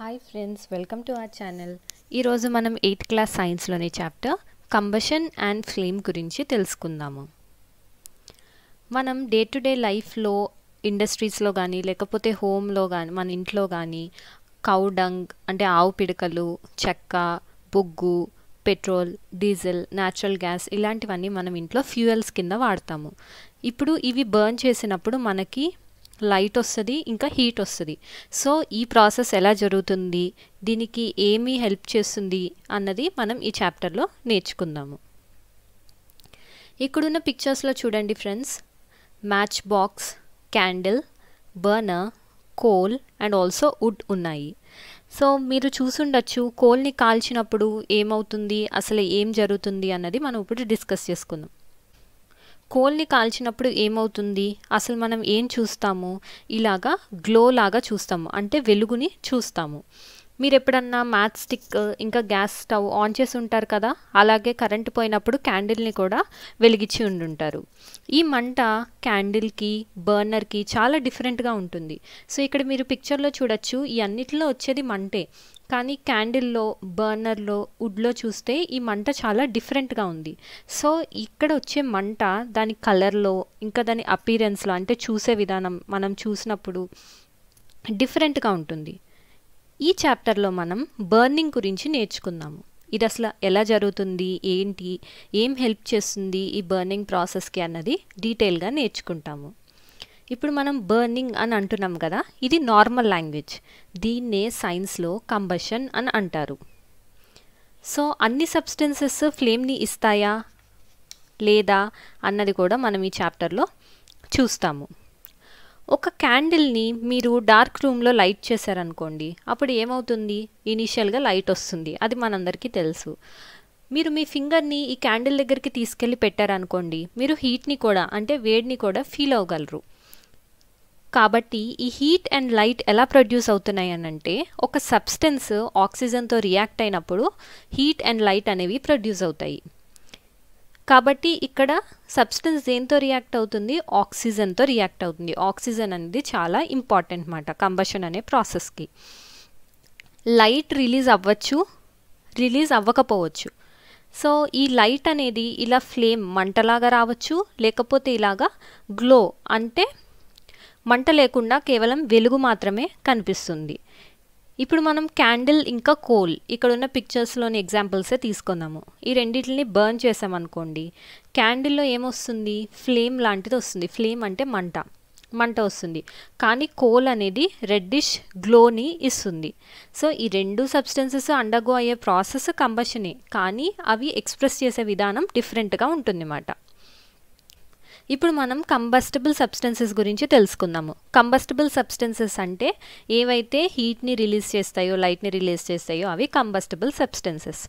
Hi friends welcome to our channel ఈరోజు మనం eighth class సైన్స్లోని చాప్టర్ కంబషన్ అండ్ ఫ్లేమ్ గురించి తెలుసుకుందాము మనం డే టు డే లైఫ్లో ఇండస్ట్రీస్లో కానీ లేకపోతే హోమ్లో కానీ మన ఇంట్లో కానీ కౌ డంగ్ అంటే ఆవు పిడకలు చెక్క బొగ్గు పెట్రోల్ డీజిల్ న్యాచురల్ గ్యాస్ ఇలాంటివన్నీ మనం ఇంట్లో ఫ్యూయల్స్ కింద వాడతాము ఇప్పుడు ఇవి బర్న్ చేసినప్పుడు మనకి లైట్ వస్తుంది ఇంకా హీట్ వస్తుంది సో ఈ ప్రాసెస్ ఎలా జరుగుతుంది దీనికి ఏమి హెల్ప్ చేస్తుంది అన్నది మనం ఈ చాప్టర్లో నేర్చుకుందాము ఇక్కడున్న పిక్చర్స్లో చూడండి friends match box candle burner coal and also wood ఉన్నాయి సో మీరు చూసుండొచ్చు కోల్ని కాల్చినప్పుడు ఏమవుతుంది అసలు ఏం జరుగుతుంది అన్నది మనం ఇప్పుడు డిస్కస్ చేసుకుందాం కోల్ని కాల్చినప్పుడు ఏమవుతుంది అసలు మనం ఏం చూస్తాము ఇలాగా గ్లో లాగా చూస్తాము అంటే వెలుగుని చూస్తాము మీరు ఎప్పుడన్నా మ్యాచ్ స్టిక్ ఇంకా గ్యాస్ స్టవ్ ఆన్ చేసి ఉంటారు కదా అలాగే కరెంటు పోయినప్పుడు క్యాండిల్ని కూడా వెలిగించి ఉండుంటారు ఈ మంట క్యాండిల్కి బర్నర్కి చాలా డిఫరెంట్గా ఉంటుంది సో ఇక్కడ మీరు పిక్చర్లో చూడొచ్చు ఈ అన్నిటిలో వచ్చేది మంటే కానీ క్యాండిల్లో బర్నర్లో వుడ్లో చూస్తే ఈ మంట చాలా డిఫరెంట్గా ఉంది సో ఇక్కడ వచ్చే మంట దాని కలర్లో ఇంకా దాని అపీరెన్స్లో అంటే చూసే విధానం మనం చూసినప్పుడు డిఫరెంట్గా ఉంటుంది ఈ చాప్టర్లో మనం బర్నింగ్ గురించి నేర్చుకున్నాము ఇది అసలు ఎలా జరుగుతుంది ఏంటి ఏం హెల్ప్ చేస్తుంది ఈ బర్నింగ్ ప్రాసెస్కి అన్నది డీటెయిల్గా నేర్చుకుంటాము ఇప్పుడు మనం బర్నింగ్ అని అంటున్నాం కదా ఇది నార్మల్ లాంగ్వేజ్ దీన్నే సైన్స్లో కంబషన్ అని అంటారు సో అన్ని సబ్స్టెన్సెస్ ఫ్లేమ్ని ఇస్తాయా లేదా అన్నది కూడా మనం ఈ చాప్టర్లో చూస్తాము ఒక క్యాండిల్ని మీరు డార్క్ రూమ్లో లైట్ చేశారనుకోండి అప్పుడు ఏమవుతుంది ఇనీషియల్గా లైట్ వస్తుంది అది మనందరికీ తెలుసు మీరు మీ ఫింగర్ని ఈ క్యాండిల్ దగ్గరికి తీసుకెళ్ళి పెట్టారనుకోండి మీరు హీట్ని కూడా అంటే వేడిని కూడా ఫీల్ అవ్వగలరు కాబట్టి ఈ హీట్ అండ్ లైట్ ఎలా ప్రొడ్యూస్ అవుతున్నాయి అని అంటే ఒక సబ్స్టెన్స్ ఆక్సిజన్తో రియాక్ట్ అయినప్పుడు హీట్ అండ్ లైట్ అనేవి ప్రొడ్యూస్ అవుతాయి కాబట్టి ఇక్కడ సబ్స్టెన్స్ దేంతో రియాక్ట్ అవుతుంది ఆక్సిజన్తో రియాక్ట్ అవుతుంది ఆక్సిజన్ అనేది చాలా ఇంపార్టెంట్ అనమాట కంబషన్ అనే ప్రాసెస్కి లైట్ రిలీజ్ అవ్వచ్చు రిలీజ్ అవ్వకపోవచ్చు సో ఈ లైట్ అనేది ఇలా ఫ్లేమ్ మంటలాగా రావచ్చు లేకపోతే ఇలాగా గ్లో అంటే మంట లేకుండా కేవలం వెలుగు మాత్రమే కనిపిస్తుంది ఇప్పుడు మనం క్యాండిల్ ఇంకా కోల్ ఇక్కడ ఉన్న పిక్చర్స్లోని ఎగ్జాంపుల్సే తీసుకుందాము ఈ రెండింటిని బర్న్ చేసామనుకోండి క్యాండిల్లో ఏమొస్తుంది ఫ్లేమ్ లాంటిది వస్తుంది ఫ్లేమ్ అంటే మంట మంట వస్తుంది కానీ కోల్ అనేది రెడ్డిష్ గ్లోని ఇస్తుంది సో ఈ రెండు సబ్స్టెన్సెస్ అండర్గో అయ్యే ప్రాసెస్ కంబషనే కానీ అవి ఎక్స్ప్రెస్ చేసే విధానం డిఫరెంట్గా ఉంటుంది అన్నమాట ఇప్పుడు మనం కంబస్టబుల్ సబ్స్టెన్సెస్ గురించి తెలుసుకుందాము కంబస్టబుల్ సబ్స్టెన్సెస్ అంటే ఏవైతే హీట్ని రిలీజ్ చేస్తాయో లైట్ని రిలీజ్ చేస్తాయో అవి కంబస్టబుల్ సబ్స్టెన్సెస్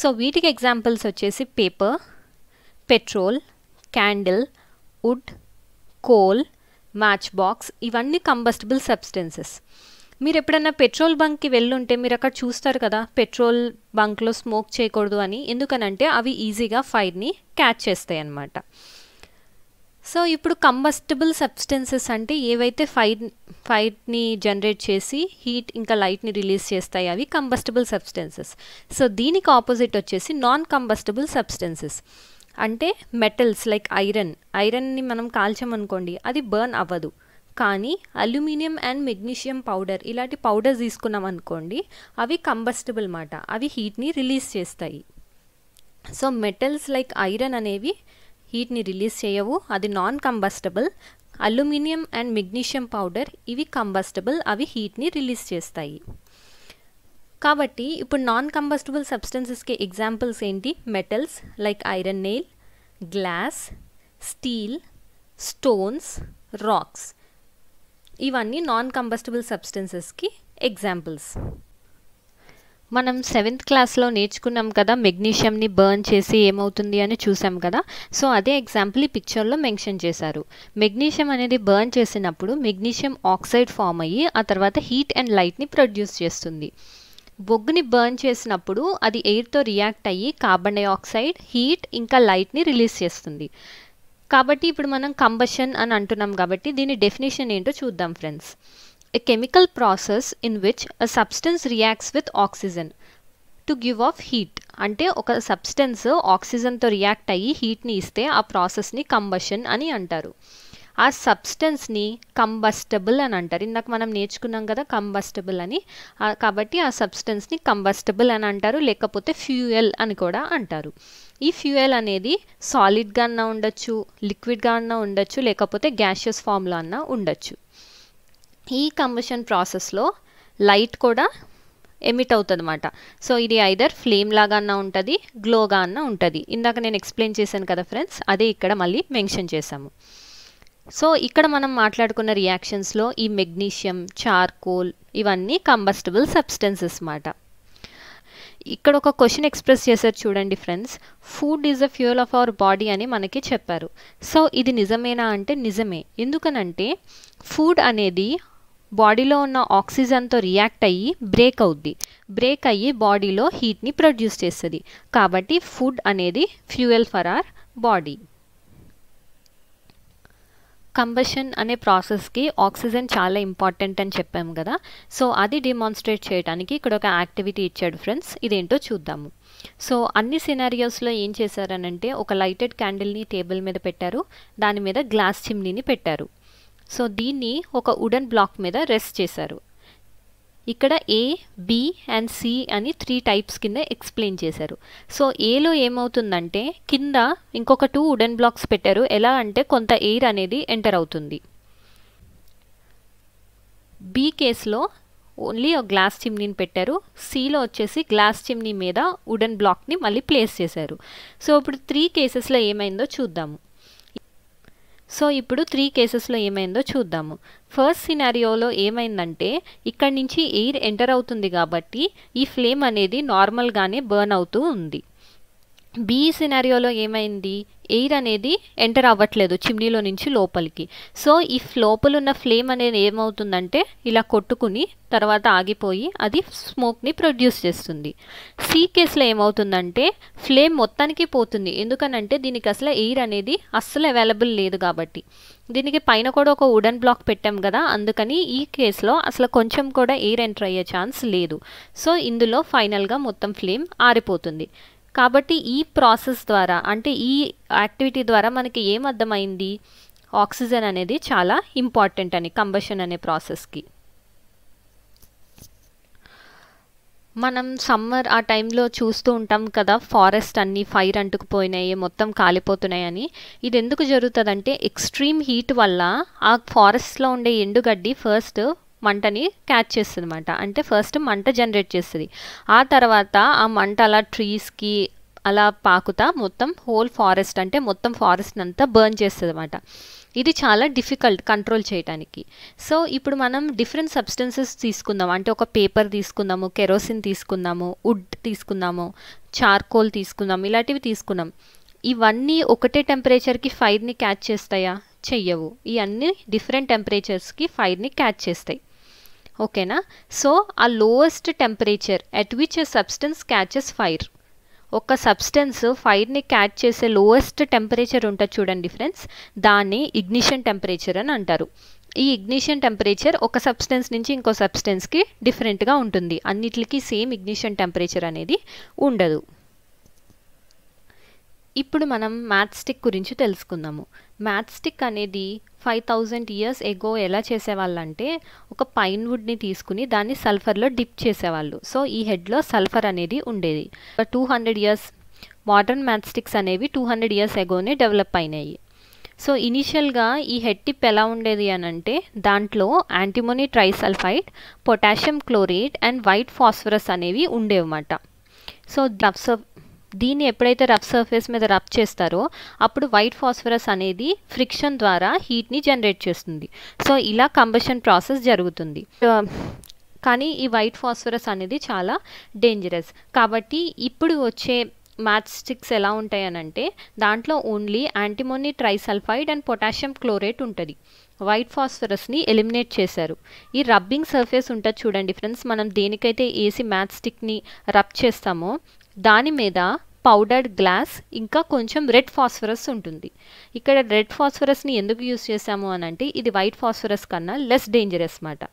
సో వీటికి ఎగ్జాంపుల్స్ వచ్చేసి paper petrol candle wood coal match box ఇవన్నీ కంబస్టబుల్ సబ్స్టెన్సెస్ మీరు ఎప్పుడన్నా పెట్రోల్ బంక్కి వెళ్ళుంటే మీరు అక్కడ చూస్తారు కదా పెట్రోల్ బంక్లో స్మోక్ చేయకూడదు అని ఎందుకనంటే అవి ఈజీగా ఫైర్ని క్యాచ్ చేస్తాయి అన్నమాట సో ఇప్పుడు కంబస్టబుల్ సబ్స్టెన్సెస్ అంటే ఏవైతే ఫైర్ ఫైర్ని జనరేట్ చేసి హీట్ ఇంకా లైట్ని రిలీజ్ చేస్తాయి అవి కంబస్టబుల్ సబ్స్టెన్సెస్ సో దీనికి ఆపోజిట్ వచ్చేసి నాన్ కంబస్టబుల్ సబ్స్టెన్సెస్ అంటే మెటల్స్ లైక్ ఐరన్ ఐరన్ని మనం కాల్చామనుకోండి అది బర్న్ అవ్వదు కానీ అల్యూమినియం అండ్ మెగ్నీషియం పౌడర్ ఇలాంటి పౌడర్స్ తీసుకున్నాం అనుకోండి అవి కంబస్టబుల్ మాట అవి హీట్ని రిలీజ్ చేస్తాయి సో మెటల్స్ లైక్ ఐరన్ అనేవి హీట్ని రిలీజ్ చేయవు అది non combustible aluminium and magnesium powder ఇవి కంబస్టబుల్ అవి హీట్ని రిలీజ్ చేస్తాయి కాబట్టి ఇప్పుడు నాన్ కంబస్టబుల్ సబ్స్టెన్సెస్కి ఎగ్జాంపుల్స్ ఏంటి metals like iron nail glass steel stones rocks ఇవన్నీ నాన్ కంబస్టబుల్ సబ్స్టెన్సెస్కి ఎగ్జాంపుల్స్ మనం సెవెంత్ క్లాస్లో నేర్చుకున్నాం కదా మెగ్నీషియంని బర్న్ చేసి ఏమవుతుంది అని చూసాం కదా సో అదే ఎగ్జాంపుల్ ఈ పిక్చర్లో మెన్షన్ చేశారు మెగ్నీషియం అనేది బర్న్ చేసినప్పుడు మెగ్నీషియం ఆక్సైడ్ ఫామ్ అయ్యి ఆ తర్వాత హీట్ అండ్ లైట్ని ప్రొడ్యూస్ చేస్తుంది బొగ్గుని బర్న్ చేసినప్పుడు అది ఎయిర్తో రియాక్ట్ అయ్యి కార్బన్ డైఆక్సైడ్ హీట్ ఇంకా లైట్ని రిలీజ్ చేస్తుంది కాబట్టి ఇప్పుడు మనం కంబషన్ అని అంటున్నాం కాబట్టి దీని డెఫినేషన్ ఏంటో చూద్దాం friends a chemical process in which a substance reacts with oxygen to give off heat అంటే ఒక సబ్స్టెన్స్ ఆక్సిజన్తో రియాక్ట్ అయ్యి హీట్ని ఇస్తే ఆ ప్రాసెస్ని కంబషన్ అని అంటారు ఆ సబ్స్టెన్స్ని కంబస్టబుల్ అని అంటారు ఇందాక మనం నేర్చుకున్నాం కదా కంబస్టబుల్ అని కాబట్టి ఆ సబ్స్టెన్స్ని కంబస్టబుల్ అని అంటారు లేకపోతే ఫ్యూయల్ అని కూడా అంటారు ఈ ఫ్యూయల్ అనేది సాలిడ్గా అన్నా ఉండొచ్చు లిక్విడ్గా అన్నా ఉండొచ్చు లేకపోతే గ్యాషియస్ ఫామ్లో అన్నా ఉండొచ్చు ఈ కంబషన్ ప్రాసెస్లో లైట్ కూడా ఎమిట్ అవుతుంది అనమాట సో ఇది ఐదర్ ఫ్లేమ్ లాగా అన్న ఉంటుంది గ్లోగా అన్న ఉంటుంది ఇందాక నేను ఎక్స్ప్లెయిన్ చేశాను కదా ఫ్రెండ్స్ అదే ఇక్కడ మళ్ళీ మెన్షన్ చేశాము సో ఇక్కడ మనం మాట్లాడుకున్న రియాక్షన్స్లో ఈ మెగ్నీషియం చార్కోల్ ఇవన్నీ కంబస్టబుల్ సబ్స్టెన్సెస్ అన్నమాట ఇక్కడ ఒక క్వశ్చన్ ఎక్స్ప్రెస్ చేశారు చూడండి friends food is a fuel of our body అని మనకి చెప్పారు సో ఇది నిజమేనా అంటే నిజమే ఎందుకనంటే ఫుడ్ అనేది బాడీలో ఉన్న ఆక్సిజన్తో రియాక్ట్ అయ్యి బ్రేక్ అవుద్ది బ్రేక్ అయ్యి బాడీలో హీట్ని ప్రొడ్యూస్ చేస్తుంది కాబట్టి ఫుడ్ అనేది fuel for our body combustion అనే ప్రాసెస్కి ఆక్సిజన్ చాలా ఇంపార్టెంట్ అని చెప్పాము కదా సో అది డిమాన్స్ట్రేట్ చేయడానికి ఇక్కడ ఒక యాక్టివిటీ ఇచ్చాడు ఫ్రెండ్స్ ఇదేంటో చూద్దాము సో అన్ని సినారియోస్లో ఏం చేశారనంటే ఒక లైటెడ్ క్యాండిల్ని టేబుల్ మీద పెట్టారు దాని మీద గ్లాస్ చిమ్నీని పెట్టారు సో దీన్ని ఒక వుడెన్ బ్లాక్ మీద రెస్ట్ చేశారు ఇక్కడ ఏ బి అండ్ సి అని త్రీ టైప్స్ కింద ఎక్స్ప్లెయిన్ చేశారు సో ఏలో ఏమవుతుందంటే కింద ఇంకొక టూ వుడెన్ బ్లాక్స్ పెట్టారు ఎలా అంటే కొంత ఎయిర్ అనేది ఎంటర్ అవుతుంది బి కేస్లో ఓన్లీ ఒక గ్లాస్ చిమ్నీని పెట్టారు సిలో వచ్చేసి గ్లాస్ చిమ్నీ మీద వుడెన్ బ్లాక్ని మళ్ళీ ప్లేస్ చేశారు సో ఇప్పుడు త్రీ కేసెస్లో ఏమైందో చూద్దాము సో ఇప్పుడు త్రీ కేసెస్లో ఏమైందో చూద్దాము ఫస్ట్ సినారియోలో ఏమైందంటే ఇక్కడి నుంచి ఎయిర్ ఎంటర్ అవుతుంది కాబట్టి ఈ ఫ్లేమ్ అనేది నార్మల్గానే బర్న్ అవుతూ ఉంది బి సినారియోలో ఏమైంది ఎయిర్ అనేది ఎంటర్ అవ్వట్లేదు చిమ్నీలో నుంచి లోపలికి సో ఈ లోపల ఉన్న ఫ్లేమ్ అనేది ఏమవుతుందంటే ఇలా కొట్టుకుని తర్వాత ఆగిపోయి అది స్మోక్ని ప్రొడ్యూస్ చేస్తుంది సీ కేస్లో ఏమవుతుందంటే ఫ్లేమ్ మొత్తానికి పోతుంది ఎందుకనంటే దీనికి అసలు ఎయిర్ అనేది అస్సలు అవైలబుల్ లేదు కాబట్టి దీనికి పైన కూడా ఒక వుడెన్ బ్లాక్ పెట్టాం కదా అందుకని ఈ కేసులో అసలు కొంచెం కూడా ఎయిర్ ఎంటర్ అయ్యే ఛాన్స్ లేదు సో ఇందులో ఫైనల్గా మొత్తం ఫ్లేమ్ ఆరిపోతుంది కాబట్టి ఈ ప్రాసెస్ ద్వారా అంటే ఈ యాక్టివిటీ ద్వారా మనకి ఏం అర్థమైంది ఆక్సిజన్ అనేది చాలా ఇంపార్టెంట్ అని కంబషన్ అనే ప్రాసెస్కి మనం సమ్మర్ ఆ టైంలో చూస్తూ ఉంటాం కదా ఫారెస్ట్ అన్ని ఫైర్ అంటుకుపోయినాయి మొత్తం కాలిపోతున్నాయని ఇది ఎందుకు జరుగుతుందంటే ఎక్స్ట్రీమ్ హీట్ వల్ల ఆ ఫారెస్ట్లో ఉండే ఎండుగడ్డి ఫస్ట్ మంటని క్యాచ్ చేస్తుంది అనమాట అంటే ఫస్ట్ మంట జనరేట్ చేస్తుంది ఆ తర్వాత ఆ మంట అలా ట్రీస్కి అలా పాకుతా మొత్తం హోల్ ఫారెస్ట్ అంటే మొత్తం ఫారెస్ట్ అంతా బర్న్ చేస్తుంది అనమాట ఇది చాలా డిఫికల్ట్ కంట్రోల్ చేయడానికి సో ఇప్పుడు మనం డిఫరెంట్ సబ్స్టెన్సెస్ తీసుకుందాం అంటే ఒక పేపర్ తీసుకుందాము కెరోసిన్ తీసుకుందాము వుడ్ తీసుకుందాము చార్కోల్ తీసుకుందాం ఇలాంటివి తీసుకున్నాం ఇవన్నీ ఒకటే టెంపరేచర్కి ఫైర్ని క్యాచ్ చేస్తాయా చెయ్యవు ఇవన్నీ డిఫరెంట్ టెంపరేచర్స్కి ఫైర్ని క్యాచ్ చేస్తాయి ఓకేనా సో ఆ lowest temperature at which a substance catches fire ఒక సబ్స్టెన్స్ ఫైర్ని క్యాచ్ చేసే లోయెస్ట్ టెంపరేచర్ ఉంటుంది చూడండి ఫ్రెండ్స్ దాన్ని ఇగ్నిషన్ టెంపరేచర్ అని అంటారు ఈ ఇగ్నిషన్ టెంపరేచర్ ఒక సబ్స్టెన్స్ నుంచి ఇంకో సబ్స్టెన్స్కి డిఫరెంట్గా ఉంటుంది అన్నిటికీ సేమ్ ఇగ్నిషన్ టెంపరేచర్ అనేది ఉండదు ఇప్పుడు మనం మ్యాథ్ స్టిక్ గురించి తెలుసుకుందాము మ్యాథ్ స్టిక్ అనేది ఫైవ్ థౌజండ్ ఇయర్స్ ఎగో ఎలా చేసేవాళ్ళంటే ఒక పైన్ వుడ్ని తీసుకుని దాన్ని సల్ఫర్లో డిప్ చేసేవాళ్ళు సో ఈ హెడ్లో సల్ఫర్ అనేది ఉండేది two hundred years modern match sticks అనేవి టూ హండ్రెడ్ ఇయర్స్ ఎగోనే డెవలప్ అయినాయి సో ఇనీషియల్గా ఈ హెడ్ టిప్ ఎలా ఉండేది అని అంటే దాంట్లో antimony trisulphide potassium chloride and white phosphorus అనేవి ఉండేవన్నమాట సో గ్లవ్స్ దీన్ని ఎప్పుడైతే రఫ్ సర్ఫేస్ మీద రబ్ చేస్తారో అప్పుడు వైట్ ఫాస్ఫరస్ అనేది ఫ్రిక్షన్ ద్వారా హీట్ని జనరేట్ చేస్తుంది సో ఇలా కంబషన్ ప్రాసెస్ జరుగుతుంది కానీ ఈ వైట్ ఫాస్ఫరస్ అనేది చాలా డేంజరస్ కాబట్టి ఇప్పుడు వచ్చే మ్యాచ్ స్టిక్స్ ఎలా ఉంటాయనంటే దాంట్లో only antimony trisulphide and potassium chlorate ఉంటుంది వైట్ ఫాస్ఫరస్ని ఎలిమినేట్ చేశారు ఈ రబ్బింగ్ సర్ఫేస్ ఉంటుంది చూడండి ఫ్రెండ్స్ మనం దేనికైతే ఏసీ మ్యాచ్ స్టిక్ని రబ్ చేస్తామో దాని మీద పౌడర్డ్ గ్లాస్ ఇంకా కొంచెం రెడ్ ఫాస్ఫరస్ ఉంటుంది ఇక్కడ రెడ్ ఫాస్ఫరస్ని ఎందుకు యూస్ చేసాము అని అంటే ఇది వైట్ ఫాస్ఫరస్ కన్నా లెస్ డేంజరస్ అన్నమాట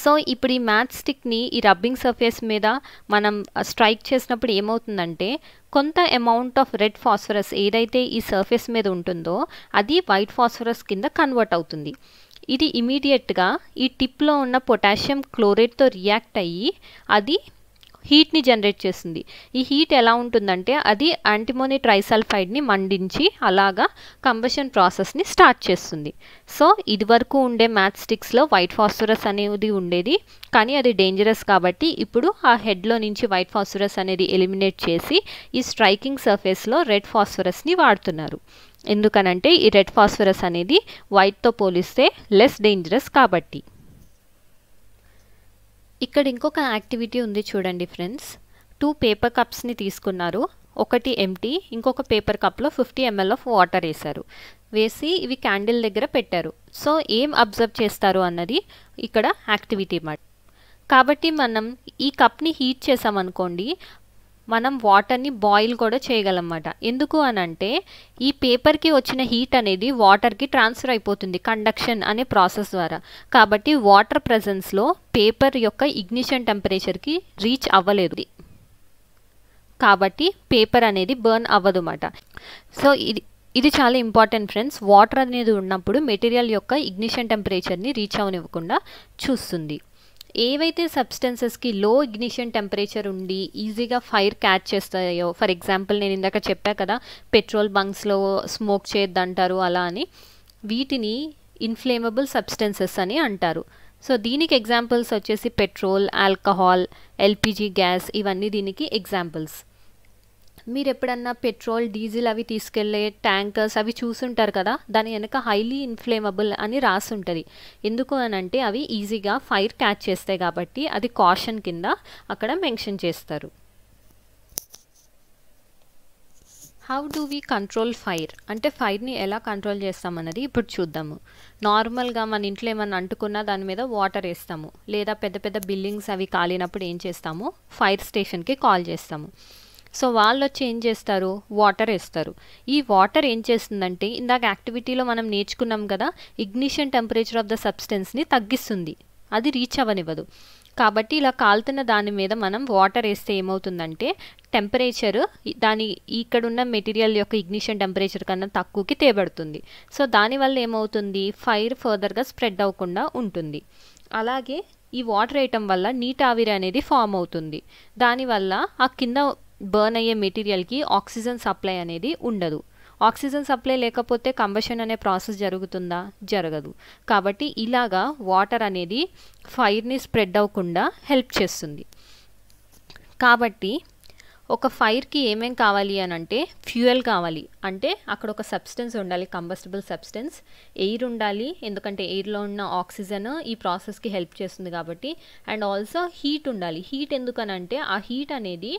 సో ఇప్పుడు ఈ మ్యాచ్ స్టిక్ని ఈ రబ్బింగ్ సర్ఫేస్ మీద మనం స్ట్రైక్ చేసినప్పుడు ఏమవుతుందంటే కొంత అమౌంట్ ఆఫ్ రెడ్ ఫాస్ఫరస్ ఏదైతే ఈ సర్ఫేస్ మీద ఉంటుందో అది వైట్ ఫాస్ఫరస్ కింద కన్వర్ట్ అవుతుంది ఇది ఇమీడియట్గా ఈ టిప్లో ఉన్న పొటాషియం క్లోరేట్తో రియాక్ట్ అయ్యి అది హీట్ని జనరేట్ చేస్తుంది ఈ హీట్ ఎలా ఉంటుందంటే అది యాంటిమోనీ ట్రైసల్ఫైడ్ని మండించి అలాగా కంబషన్ ప్రాసెస్ని స్టార్ట్ చేస్తుంది సో ఇది వరకు ఉండే మ్యాథ్ స్టిక్స్లో వైట్ ఫాస్ఫరస్ అనేది ఉండేది కానీ అది డేంజరస్ కాబట్టి ఇప్పుడు ఆ హెడ్లో నుంచి వైట్ ఫాస్ఫరస్ అనేది ఎలిమినేట్ చేసి ఈ స్ట్రైకింగ్ సర్ఫేస్లో రెడ్ ఫాస్ఫరస్ని వాడుతున్నారు ఎందుకనంటే ఈ రెడ్ ఫాస్ఫరస్ అనేది వైట్తో పోలిస్తే లెస్ డేంజరస్ కాబట్టి ఇక్కడ ఇంకొక యాక్టివిటీ ఉంది చూడండి ఫ్రెండ్స్ టూ పేపర్ కప్స్ని తీసుకున్నారు ఒకటి ఎంటీ ఇంకొక పేపర్ కప్లో ఫిఫ్టీ ఎంఎల్ ఆఫ్ వాటర్ వేశారు వేసి ఇవి క్యాండిల్ దగ్గర పెట్టారు సో ఏం అబ్జర్వ్ చేస్తారు అన్నది ఇక్కడ యాక్టివిటీ మాట కాబట్టి మనం ఈ కప్ని హీట్ చేసామనుకోండి మనం వాటర్ని బాయిల్ కూడా చేయగలమాట ఎందుకు అని అంటే ఈ పేపర్కి వచ్చిన హీట్ అనేది వాటర్కి ట్రాన్స్ఫర్ అయిపోతుంది కండక్షన్ అనే ప్రాసెస్ ద్వారా కాబట్టి వాటర్ ప్రజెన్స్లో పేపర్ యొక్క ఇగ్నిషన్ టెంపరేచర్కి రీచ్ అవ్వలేదు కాబట్టి పేపర్ అనేది బర్న్ అవ్వదు అన్నమాట సో ఇది ఇది చాలా ఇంపార్టెంట్ ఫ్రెండ్స్ వాటర్ అనేది ఉన్నప్పుడు మెటీరియల్ యొక్క ఇగ్నిషన్ టెంపరేచర్ని రీచ్ అవనివ్వకుండా చూస్తుంది ఏవైతే సబ్స్టెన్సెస్కి లో ఇగ్నిషన్ టెంపరేచర్ ఉండి ఈజీగా ఫైర్ క్యాచ్ చేస్తాయో ఫర్ ఎగ్జాంపుల్ నేను ఇందాక చెప్పా కదా పెట్రోల్ బంక్స్లో స్మోక్ చేయొద్దంటారు అలా అని వీటిని ఇన్ఫ్లేమబుల్ సబ్స్టెన్సెస్ అని అంటారు సో దీనికి ఎగ్జాంపుల్స్ వచ్చేసి పెట్రోల్ ఆల్కహాల్ ఎల్పిజి గ్యాస్ ఇవన్నీ దీనికి ఎగ్జాంపుల్స్ మీరు ఎప్పుడన్నా పెట్రోల్ డీజిల్ అవి తీసుకెళ్లే ట్యాంకర్స్ అవి చూసుంటారు కదా దాని వెనక హైలీ ఇన్ఫ్లేమబుల్ అని రాసి ఉంటుంది ఎందుకు అంటే అవి ఈజీగా ఫైర్ క్యాచ్ చేస్తాయి కాబట్టి అది కాషన్ కింద అక్కడ మెన్షన్ చేస్తారు how do we control fire అంటే ఫైర్ని ఎలా కంట్రోల్ చేస్తామన్నది ఇప్పుడు చూద్దాము నార్మల్గా మన ఇంట్లో ఏమైనా అంటుకున్నా దాని మీద వాటర్ వేస్తాము లేదా పెద్ద పెద్ద బిల్డింగ్స్ అవి కాలినప్పుడు ఏం చేస్తాము ఫైర్ స్టేషన్కి కాల్ చేస్తాము సో వాళ్ళు వచ్చి ఏం చేస్తారు వాటర్ వేస్తారు ఈ వాటర్ ఏం చేస్తుందంటే ఇందాక యాక్టివిటీలో మనం నేర్చుకున్నాం కదా ఇగ్నిషియన్ టెంపరేచర్ ఆఫ్ ద సబ్స్టెన్స్ని తగ్గిస్తుంది అది రీచ్ అవ్వనివ్వదు కాబట్టి ఇలా కాలుతున్న దాని మీద మనం వాటర్ వేస్తే ఏమవుతుందంటే టెంపరేచర్ దాని ఇక్కడున్న మెటీరియల్ యొక్క ఇగ్నిషియన్ టెంపరేచర్ కన్నా తక్కువకి తేబడుతుంది సో దానివల్ల ఏమవుతుంది ఫైర్ ఫర్దర్గా స్ప్రెడ్ అవ్వకుండా ఉంటుంది అలాగే ఈ వాటర్ వేయటం వల్ల నీటి ఆవిరి అనేది ఫామ్ అవుతుంది దానివల్ల ఆ కింద బర్న్ అయ్యే మెటీరియల్కి ఆక్సిజన్ సప్లై అనేది ఉండదు ఆక్సిజన్ సప్లై లేకపోతే కంబషన్ అనే ప్రాసెస్ జరుగుతుందా జరగదు కాబట్టి ఇలాగా వాటర్ అనేది ఫైర్ని స్ప్రెడ్ అవ్వకుండా హెల్ప్ చేస్తుంది కాబట్టి ఒక ఫైర్కి ఏమేం కావాలి అని అంటే ఫ్యూయల్ కావాలి అంటే అక్కడ ఒక సబ్స్టెన్స్ ఉండాలి కంబస్టబుల్ సబ్స్టెన్స్ ఎయిర్ ఉండాలి ఎందుకంటే ఎయిర్లో ఉన్న ఆక్సిజన్ ఈ ప్రాసెస్కి హెల్ప్ చేస్తుంది కాబట్టి అండ్ ఆల్సో హీట్ ఉండాలి హీట్ ఎందుకనంటే ఆ హీట్ అనేది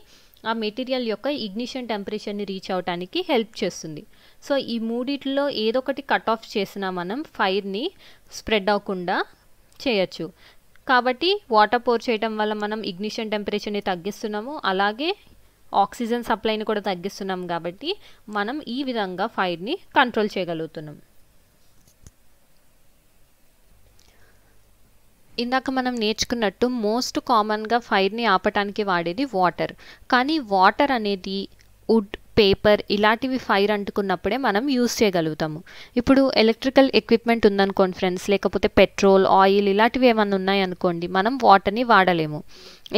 ఆ మెటీరియల్ యొక్క ఇగ్నిషన్ టెంపరేచర్ని రీచ్ అవడానికి హెల్ప్ చేస్తుంది సో ఈ మూడిట్లో ఏదో ఒకటి కట్ ఆఫ్ చేసినా మనం ఫైర్ని స్ప్రెడ్ అవ్వకుండా చేయొచ్చు కాబట్టి వాటర్ పోర్ చేయడం వల్ల మనం ఇగ్నిషన్ టెంపరేచర్ని తగ్గిస్తున్నాము అలాగే ఆక్సిజన్ సప్లైని కూడా తగ్గిస్తున్నాం కాబట్టి మనం ఈ విధంగా ఫైర్ని కంట్రోల్ చేయగలుగుతున్నాం ఇందాక మనం నేర్చుకున్నట్టు మోస్ట్ కామన్గా ఫైర్ని ఆపటానికి వాడేది వాటర్ కానీ వాటర్ అనేది వుడ్ పేపర్ ఇలాంటివి ఫైర్ అంటుకున్నప్పుడే మనం యూస్ చేయగలుగుతాము ఇప్పుడు ఎలక్ట్రికల్ ఎక్విప్మెంట్ ఉందనుకోండి ఫ్రెండ్స్ లేకపోతే పెట్రోల్ ఆయిల్ ఇలాంటివి ఏమైనా ఉన్నాయనుకోండి మనం వాటర్ని వాడలేము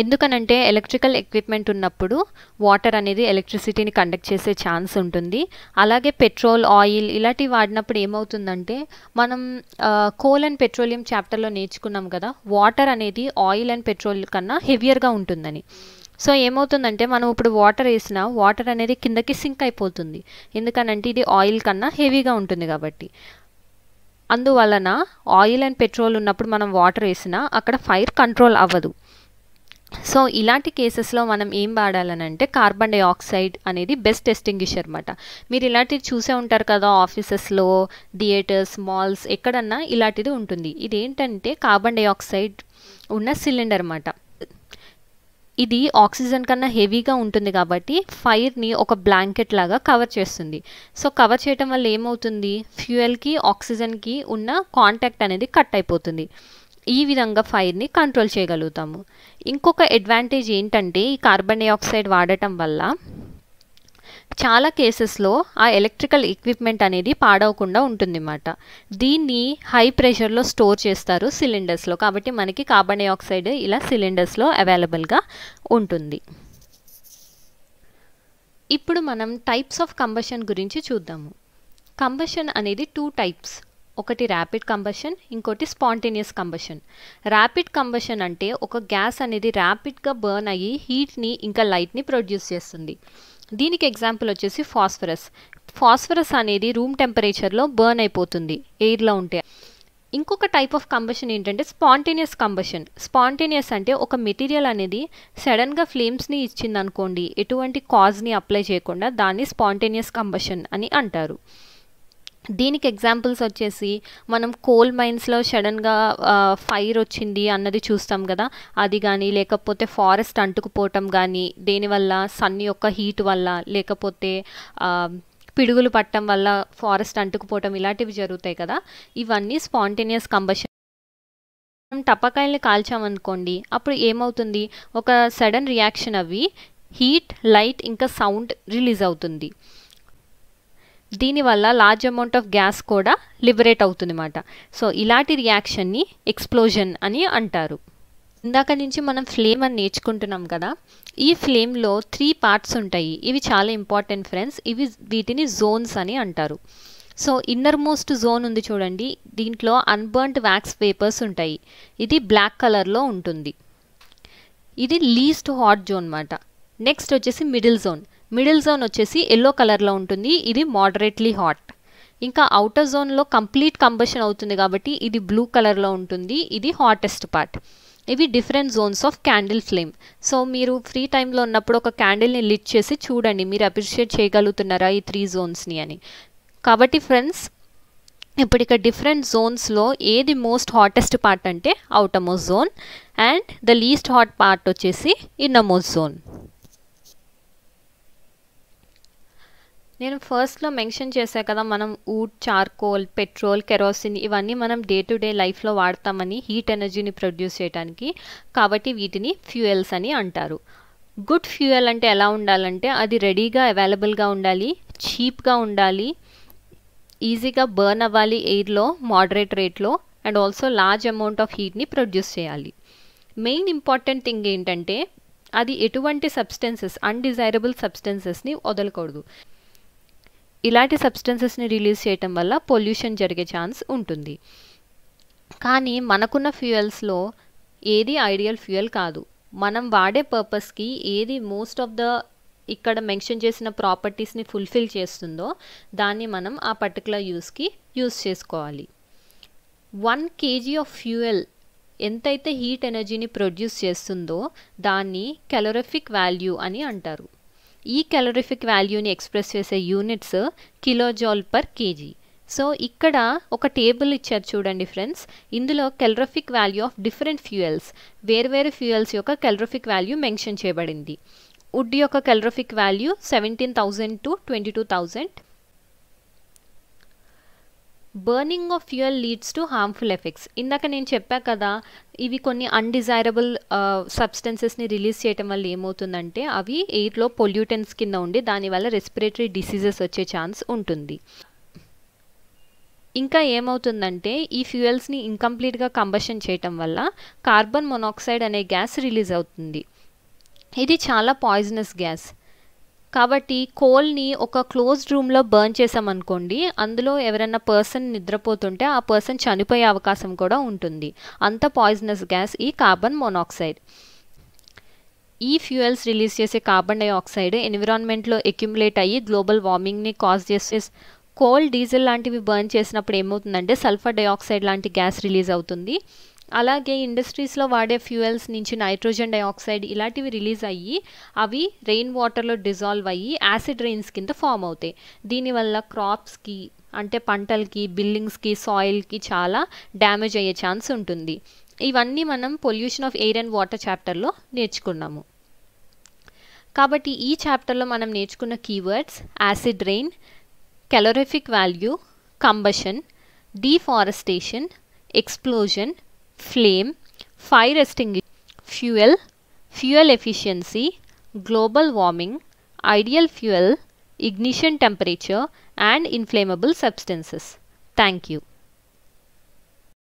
ఎందుకనంటే ఎలక్ట్రికల్ ఎక్విప్మెంట్ ఉన్నప్పుడు వాటర్ అనేది ఎలక్ట్రిసిటీని కండక్ట్ చేసే ఛాన్స్ ఉంటుంది అలాగే పెట్రోల్ ఆయిల్ ఇలాంటివి వాడినప్పుడు ఏమవుతుందంటే మనం కోల్ అండ్ పెట్రోలియం చాప్టర్లో నేర్చుకున్నాం కదా వాటర్ అనేది ఆయిల్ అండ్ పెట్రోల్ కన్నా హెవియర్గా ఉంటుందని సో ఏమవుతుందంటే మనం ఇప్పుడు వాటర్ వేసినా వాటర్ అనేది కిందకి సింక్ అయిపోతుంది ఎందుకనంటే ఇది ఆయిల్ కన్నా హెవీగా ఉంటుంది కాబట్టి అందువలన ఆయిల్ అండ్ పెట్రోల్ ఉన్నప్పుడు మనం వాటర్ వేసినా అక్కడ ఫైర్ కంట్రోల్ అవ్వదు సో ఇలాంటి కేసెస్లో మనం ఏం వాడాలనంటే కార్బన్ డైఆక్సైడ్ అనేది బెస్ట్ ఎస్టింగ్విషర్ అనమాట మీరు ఇలాంటిది చూసే ఉంటారు కదా ఆఫీసెస్లో థియేటర్స్ మాల్స్ ఎక్కడన్నా ఇలాంటిది ఉంటుంది ఇదేంటంటే కార్బన్ డైఆక్సైడ్ ఉన్న సిలిండర్ అన్నమాట ఇది ఆక్సిజన్ కన్నా హెవీగా ఉంటుంది కాబట్టి ఫైర్ని ఒక బ్లాంకెట్ లాగా కవర్ చేస్తుంది సో కవర్ చేయటం వల్ల ఏమవుతుంది ఫ్యూయల్కి ఆక్సిజన్కి ఉన్న కాంటాక్ట్ అనేది కట్ అయిపోతుంది ఈ విధంగా ఫైర్ని కంట్రోల్ చేయగలుగుతాము ఇంకొక అడ్వాంటేజ్ ఏంటంటే ఈ కార్బన్ డైఆక్సైడ్ వాడటం వల్ల చాలా కేసెస్లో ఆ ఎలక్ట్రికల్ ఎక్విప్మెంట్ అనేది పాడవకుండా ఉంటుందన్నమాట దీన్ని హై ప్రెషర్లో స్టోర్ చేస్తారు సిలిండర్స్లో కాబట్టి మనకి కార్బన్ డైఆక్సైడ్ ఇలా సిలిండర్స్లో అవైలబుల్గా ఉంటుంది ఇప్పుడు మనం టైప్స్ ఆఫ్ కంబషన్ గురించి చూద్దాము కంబషన్ అనేది టూ టైప్స్ ఒకటి ర్యాపిడ్ కంబషన్ ఇంకోటి స్పాంటేనియస్ కంబషన్ ర్యాపిడ్ కంబషన్ అంటే ఒక గ్యాస్ అనేది ర్యాపిడ్గా బర్న్ అయ్యి హీట్ని ఇంకా లైట్ని ప్రొడ్యూస్ చేస్తుంది దీనికి ఎగ్జాంపుల్ వచ్చేసి ఫాస్ఫరస్ ఫాస్ఫరస్ అనేది రూమ్ టెంపరేచర్లో బర్న్ అయిపోతుంది ఎయిర్లో ఉంటే ఇంకొక టైప్ ఆఫ్ కంబషన్ ఏంటంటే స్పాంటేనియస్ కంబషన్ స్పాంటేనియస్ అంటే ఒక మెటీరియల్ అనేది సడన్గా ఫ్లేమ్స్ని ఇచ్చిందనుకోండి ఎటువంటి కాజ్ని అప్లై చేయకుండా దాన్ని స్పాంటేనియస్ కంబషన్ అని అంటారు దీనికి ఎగ్జాంపుల్స్ వచ్చేసి మనం కోల్ మైన్స్లో సడన్గా ఫైర్ వచ్చింది అన్నది చూస్తాం కదా అది కానీ లేకపోతే ఫారెస్ట్ అంటుకుపోవటం కానీ దేనివల్ల సన్ యొక్క హీట్ వల్ల లేకపోతే పిడుగులు పట్టడం వల్ల ఫారెస్ట్ అంటుకుపోవటం ఇలాంటివి జరుగుతాయి కదా ఇవన్నీ స్పాంటేనియస్ కంబషన్ మనం టపకాయల్ని కాల్చామనుకోండి అప్పుడు ఏమవుతుంది ఒక సడన్ రియాక్షన్ అవి హీట్ లైట్ ఇంకా సౌండ్ రిలీజ్ అవుతుంది దీనివల్ల లార్జ్ అమౌంట్ ఆఫ్ గ్యాస్ కూడా లిబరేట్ అవుతుంది అన్నమాట సో ఇలాంటి రియాక్షన్ని ఎక్స్ప్లోజన్ అని అంటారు ఇందాక నుంచి మనం ఫ్లేమ్ అని నేర్చుకుంటున్నాం కదా ఈ ఫ్లేమ్లో త్రీ పార్ట్స్ ఉంటాయి ఇవి చాలా ఇంపార్టెంట్ ఫ్రెండ్స్ ఇవి వీటిని జోన్స్ అని అంటారు సో ఇన్నర్ మోస్ట్ జోన్ ఉంది చూడండి దీంట్లో అన్బర్న్డ్ వ్యాక్స్ పేపర్స్ ఉంటాయి ఇది బ్లాక్ కలర్లో ఉంటుంది ఇది లీస్ట్ హాట్ జోన్ అనమాట నెక్స్ట్ వచ్చేసి మిడిల్ జోన్ మిడిల్ జోన్ వచ్చేసి ఎల్లో కలర్లో ఉంటుంది ఇది మోడరేట్లీ హాట్ ఇంకా అవుటర్ జోన్లో కంప్లీట్ కంబషన్ అవుతుంది కాబట్టి ఇది బ్లూ కలర్లో ఉంటుంది ఇది హాటెస్ట్ పార్ట్ ఇవి different zones of candle flame so మీరు ఫ్రీ టైంలో ఉన్నప్పుడు ఒక క్యాండిల్ని లిట్ చేసి చూడండి మీరు అప్రిషియేట్ చేయగలుగుతున్నారా ఈ త్రీ జోన్స్ని అని కాబట్టి ఫ్రెండ్స్ ఇప్పుడు ఇక డిఫరెంట్ జోన్స్లో ఏది మోస్ట్ హాటెస్ట్ పార్ట్ అంటే outermost zone and the least hot part వచ్చేసి ఇన్నమోస్ట్ జోన్ నేను ఫస్ట్లో మెన్షన్ చేశాను కదా మనం ఊట్ చార్కోల్ పెట్రోల్ కెరోసిన్ ఇవన్నీ మనం డే టు డే లైఫ్లో వాడతామని హీట్ ఎనర్జీని ప్రొడ్యూస్ చేయడానికి కాబట్టి వీటిని ఫ్యూయల్స్ అని అంటారు గుడ్ ఫ్యూయల్ అంటే ఎలా ఉండాలంటే అది రెడీగా అవైలబుల్గా ఉండాలి చీప్గా ఉండాలి ఈజీగా బర్న్ అవ్వాలి ఎయిర్లో మోడరేట్ రేట్లో and also large amount of హీట్ని ప్రొడ్యూస్ చేయాలి మెయిన్ ఇంపార్టెంట్ థింగ్ ఏంటంటే అది ఎటువంటి సబ్స్టెన్సెస్ అన్డిజైరబుల్ సబ్స్టెన్సెస్ని వదలకూడదు ఇలాంటి సబ్స్టెన్సెస్ని రిలీజ్ చేయటం వల్ల పొల్యూషన్ జరిగే ఛాన్స్ ఉంటుంది కానీ మనకున్న ఫ్యూయల్స్లో ఏది ఐడియల్ ఫ్యూయల్ కాదు మనం వాడే పర్పస్కి ఏది మోస్ట్ ఆఫ్ ద ఇక్కడ మెన్షన్ చేసిన ప్రాపర్టీస్ని ఫుల్ఫిల్ చేస్తుందో దాన్ని మనం ఆ పర్టికులర్ యూస్కి యూస్ చేసుకోవాలి వన్ కేజీ ఆఫ్ ఫ్యూయల్ ఎంతైతే హీట్ ఎనర్జీని ప్రొడ్యూస్ చేస్తుందో దాన్ని కెలరఫిక్ వాల్యూ అని అంటారు ఈ క్యాలరిఫిక్ వాల్యూని ఎక్స్ప్రెస్ చేసే units kilojoule per KG so ఇక్కడ ఒక టేబుల్ ఇచ్చారు చూడండి ఫ్రెండ్స్ ఇందులో calorific value of different fuels వేర్వేరు ఫ్యూయల్స్ యొక్క కెలరఫిక్ వాల్యూ మెన్షన్ చేయబడింది వుడ్ యొక్క calorific value seventeen thousand to twenty two thousand burning of fuel leads to harmful effects ఇందాక నేను చెప్పా కదా ఇవి కొన్ని అన్డిజైరబుల్ సబ్స్టెన్సెస్ని రిలీజ్ చేయటం వల్ల ఏమవుతుందంటే అవి ఎయిర్లో పొల్యూటెన్స్ కింద ఉండి దానివల్ల రెస్పిరేటరీ డిసీజెస్ వచ్చే ఛాన్స్ ఉంటుంది ఇంకా ఏమవుతుందంటే ఈ ఫ్యూయల్స్ని ఇంకంప్లీట్గా కంబషన్ చేయటం వల్ల కార్బన్ మొనాక్సైడ్ అనే గ్యాస్ రిలీజ్ అవుతుంది ఇది చాలా పాయిజనస్ గ్యాస్ కాబట్టి కోల్ని ఒక క్లోజ్డ్ రూమ్లో బర్న్ చేసామనుకోండి అందులో ఎవరైనా పర్సన్ నిద్రపోతుంటే ఆ పర్సన్ చనిపోయే అవకాశం కూడా ఉంటుంది అంత పాయిజనస్ గ్యాస్ ఈ కార్బన్ మోనాక్సైడ్ ఈ ఫ్యూయల్స్ రిలీజ్ చేసే కార్బన్ డైఆక్సైడ్ ఎన్విరాన్మెంట్లో అక్యుములేట్ అయ్యి గ్లోబల్ వార్మింగ్ని కాజ్ చేసే కోల్ డీజిల్ లాంటివి బర్న్ చేసినప్పుడు ఏమవుతుందంటే సల్ఫర్ డైఆక్సైడ్ లాంటి గ్యాస్ రిలీజ్ అవుతుంది అలాగే ఇండస్ట్రీస్లో వాడే ఫ్యూయల్స్ నుంచి నైట్రోజన్ డైఆక్సైడ్ ఇలాంటివి రిలీజ్ అయ్యి అవి రెయిన్ వాటర్లో డిజాల్వ్ అయ్యి యాసిడ్ రెయిన్స్ కింద ఫామ్ అవుతాయి దీనివల్ల క్రాప్స్కి అంటే పంటలకి బిల్డింగ్స్కి సాయిల్కి చాలా డ్యామేజ్ అయ్యే ఛాన్స్ ఉంటుంది ఇవన్నీ మనం pollution of air and water చాప్టర్లో నేర్చుకున్నాము కాబట్టి ఈ చాప్టర్లో మనం నేర్చుకున్న keywords acid rain calorific value combustion deforestation explosion flame, fire extinguisher, fuel, fuel efficiency, global warming, ideal fuel, ignition temperature and inflammable substances. Thank you.